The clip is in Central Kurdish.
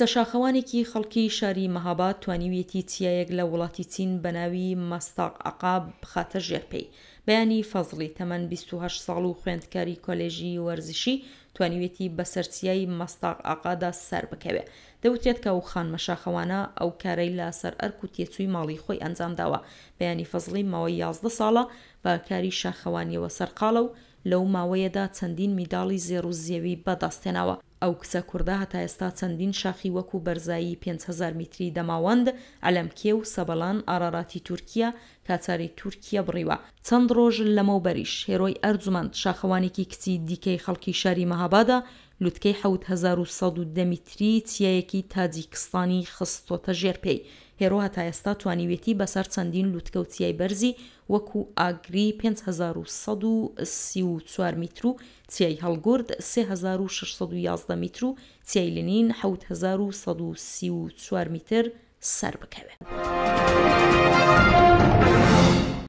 کەسە شاخەوانێکی خەڵکی شاری مەهاباد توانیویەتی چیایەک لە وڵاتی چین بە ناوی مەستاق عقاب بخاتە ژێرپەی بەیانی فەزڵی تەمەەن 28 ساڵ و خوێندکاری کۆلێژی وەرزشی توانیوێتی بەسەرچیایی مەستاق ئاقادا سەر بکەوێ دەوترێت کە و خانمە شاخەوانە ئەو کارەی لە سەر ئەرک و تێچووی ماڵی خۆی ئەنجامداوە بەیانی فەزڵی ماوەی یازدە ساڵە بەکاری شاخەوانیەوە سەرقاڵە و لەو ماوەیەدا چەندین میداڵی زێر و زیەوی بەدەستێنەوە ئەو کچە کووردا هەتا ئێستا چەندین شاخی وەکو بەرزایی 500 میتری دەماوەند ئەلەمکێ و سەبەڵان ئاراراتی تورکیا کاچاری تورکیا بڕیوە چەند ڕۆژ لەمەوبەریش هێرۆی ئەرزومند شاخەوانێکی کچی دیکەی خەڵکی شاری مەهابادا لوتکەی 1970 دەمیتری چیایەکی تاجیکستانی خستۆتە ژێرپەی هێرو هەتا ئێستا توانیوێتی بەسەر چەندین لوتکە و چیای بەرزی وەکو ئاگری 5134 میتر و چیای هەڵگرد 3611 میتر و چیای لنین 1934 میتر سەر بکەوێت.